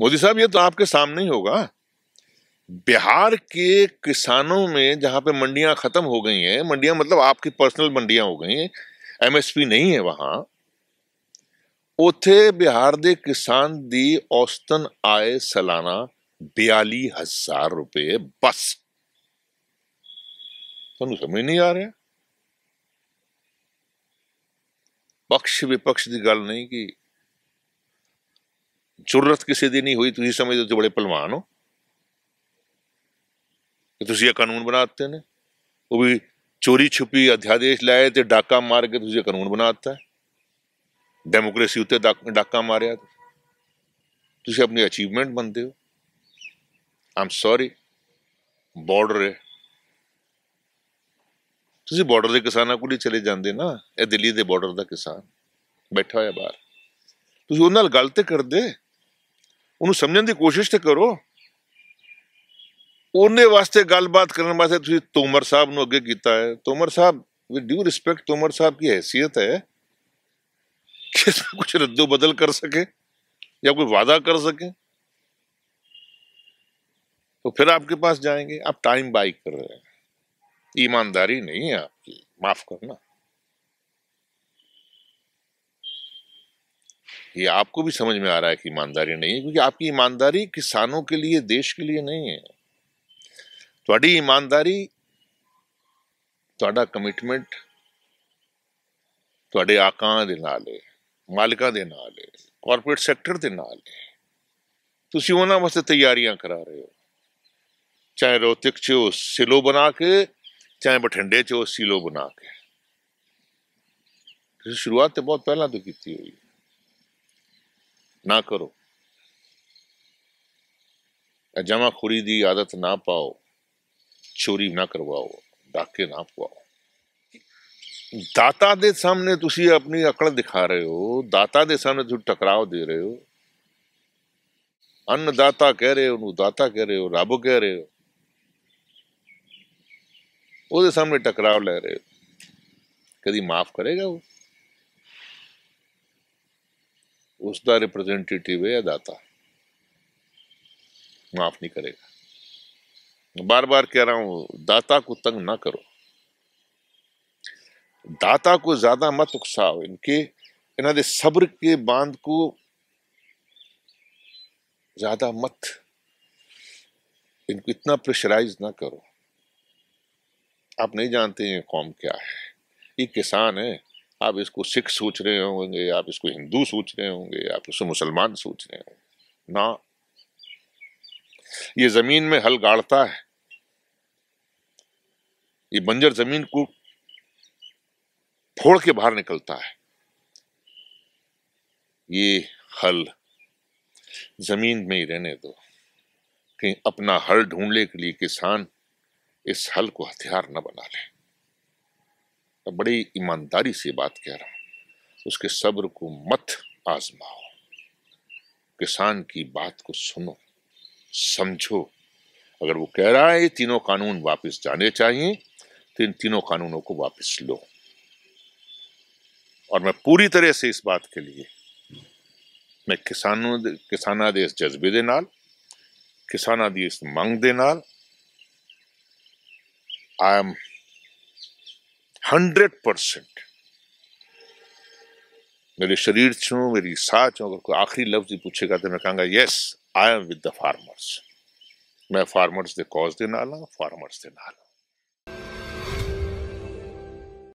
मोदी साहब ये तो आपके सामने ही होगा बिहार के किसानों में जहां पे मंडियाँ ख़त्म हो गई हैं मंडियाँ मतलब आपकी पर्सनल मंडियाँ हो गई हैं एमएसपी नहीं है वहाँ ਉਥੇ ਬਿਹਾਰ ਦੇ ਕਿਸਾਨ ਦੀ ਔਸਤਨ ਆਏ ਸਾਲਾਨਾ 42000 ਰੁਪਏ ਬਸ ਤੁਹਾਨੂੰ ਸਮਝ ਨਹੀਂ ਆ ਰਿਹਾ ਪਕਸ਼ ਵਿਪਕਸ਼ ਦੀ ਗੱਲ ਨਹੀਂ ਕਿ ਜ਼ਰੂਰਤ ਕਿਸੇ ਦੀ ਨਹੀਂ ਹੋਈ ਤੁਸੀਂ ਸਮਝਦੇ ਹੋ ਬੜੇ ਪਹਿਲਵਾਨ ਹੋ ਕਿ ਤੁਸੀਂ ਇਹ ਕਾਨੂੰਨ ਬਣਾਉਂਦੇ ਨੇ ਉਹ ਵੀ ਚੋਰੀ ਛੁਪੀ ਅਧਿਆਦੇਸ਼ ਲਾਏ ਤੇ ਡਾਕਾ ਮਾਰ ਕੇ ਤੁਸੀਂ ਇਹ ਕਾਨੂੰਨ ਬਣਾਤਾ ਡੈਮੋਕ੍ਰੇਸੀ ਉੱਤੇ ਡਾਕਾ ਮਾਰਿਆ ਤੁਸੀਂ ਆਪਣੀ ਅਚੀਵਮੈਂਟ ਮੰਨਦੇ ਹੋ ਆਮ ਸੌਰੀ ਬਾਰਡਰ ਤੁਸੀਂ ਬਾਰਡਰ ਦੇ ਕਿਸਾਨਾਂ ਕੋਲ ਹੀ ਚਲੇ ਜਾਂਦੇ ਨਾ ਇਹ ਦਿੱਲੀ ਦੇ ਬਾਰਡਰ ਦਾ ਕਿਸਾਨ ਬੈਠਾ ਹੋਇਆ ਬਾਹਰ ਤੁਸੀਂ ਉਹਨਾਂ ਨਾਲ ਗੱਲ ਤੇ ਕਰਦੇ ਉਹਨੂੰ ਸਮਝਣ ਦੀ ਕੋਸ਼ਿਸ਼ ਤੇ ਕਰੋ ਉਹਨੇ ਵਾਸਤੇ ਗੱਲਬਾਤ ਕਰਨ ਵਾਸਤੇ ਤੁਸੀਂ ਤੋਮਰ ਸਾਹਿਬ ਨੂੰ ਅੱਗੇ ਕੀਤਾ ਹੈ ਤੋਮਰ ਸਾਹਿਬ ਵਿਦ ਡਿਊ ਰਿਸਪੈਕਟ ਤੋਮਰ ਸਾਹਿਬ ਦੀ ਹیثیت ਹੈ कि कुछ रद्दो बदल कर सके या कोई वादा कर सके तो फिर आपके पास जाएंगे आप टाइम बाइक कर रहे हैं ईमानदारी नहीं है आपकी माफ करना ये आपको भी समझ में आ रहा है कि ईमानदारी नहीं है क्योंकि आपकी ईमानदारी किसानों के लिए देश के लिए नहीं है थोड़ी ईमानदारी थोड़ा कमिटमेंट थोड़े आकां के नाले मालिका के नाले सैक्टर के नाले तुम उन्होंने वास्ते तैयारियां करा रहे हो चाहे रोहतिक च सिलो बना के चाहे बठिंडे चो सिलो बना के शुरुआत तो बहुत पहला तो की हुई ਨਾ ਕਰੋ ਅਜਮਾ ਖੁਰੀ ਦੀ ਆਦਤ ਨਾ ਪਾਓ ਚੋਰੀ ਨਾ ਕਰਵਾਓ ਡਾਕੇ ਨਾ ਪਵਾਓ ਦਾਤਾ ਦੇ ਸਾਹਮਣੇ ਤੁਸੀਂ ਆਪਣੀ ਅਕਲ ਦਿਖਾ ਰਹੇ ਹੋ ਦਾਤਾ ਦੇ ਸਾਹਮਣੇ ਤੁਸੀਂ ਟਕਰਾਓ ਦੇ ਰਹੇ ਹੋ ਅੰਨ ਦਾਤਾ ਕਹਿ ਰਹੇ ਉਹਨੂੰ ਦਾਤਾ ਕਹਿ ਰਹੇ ਹੋ ਰੱਬ ਕਹਿ ਰਹੇ ਹੋ ਉਹਦੇ ਸਾਹਮਣੇ ਟਕਰਾਓ ਲੈ ਰਹੇ ਹੋ ਕਦੀ ਮਾਫ ਕਰੇਗਾ ਉਹ उसका रिप्रेजेंटेटिव है या दाता माफ नहीं करेगा बार बार कह रहा हूं दाता को तंग ना करो दाता को ज्यादा मत उकसाओ इनके इन्हों सब्र के बांध को ज्यादा मत इनको इतना प्रेशराइज ना करो आप नहीं जानते हैं कौम क्या है ये किसान है आप इसको सिख सोच रहे होंगे आप इसको हिंदू सोच रहे होंगे आप इसको मुसलमान सोच रहे होंगे ना ये जमीन में हल गाड़ता है ये बंजर जमीन को फोड़ के बाहर निकलता है ये हल जमीन में ही रहने दो कहीं अपना हल ढूंढने के लिए किसान इस हल को हथियार न बना ले मैं तो बड़ी ईमानदारी से बात कह रहा हूँ उसके सब्र को मत आजमाओ किसान की बात को सुनो समझो अगर वो कह रहा है ये तीनों कानून वापस जाने चाहिए तो इन तीनों कानूनों को वापस लो और मैं पूरी तरह से इस बात के लिए मैं किसानों किसान ਕਿਸਾਨਾਂ इस जज्बे के नाल ਨਾਲ ਕਿਸਾਨਾਂ इस ਇਸ ਮੰਗ नाल आई एम हंड्रेड परसेंट मेरे शरीर छो मेरी साह चो अगर कोई आखिरी लफ्ज ही पूछेगा तो मैं कहूँगा yes I am with the farmers मैं फार्मर्स के कॉज के नाल हाँ फार्मर्स के नाल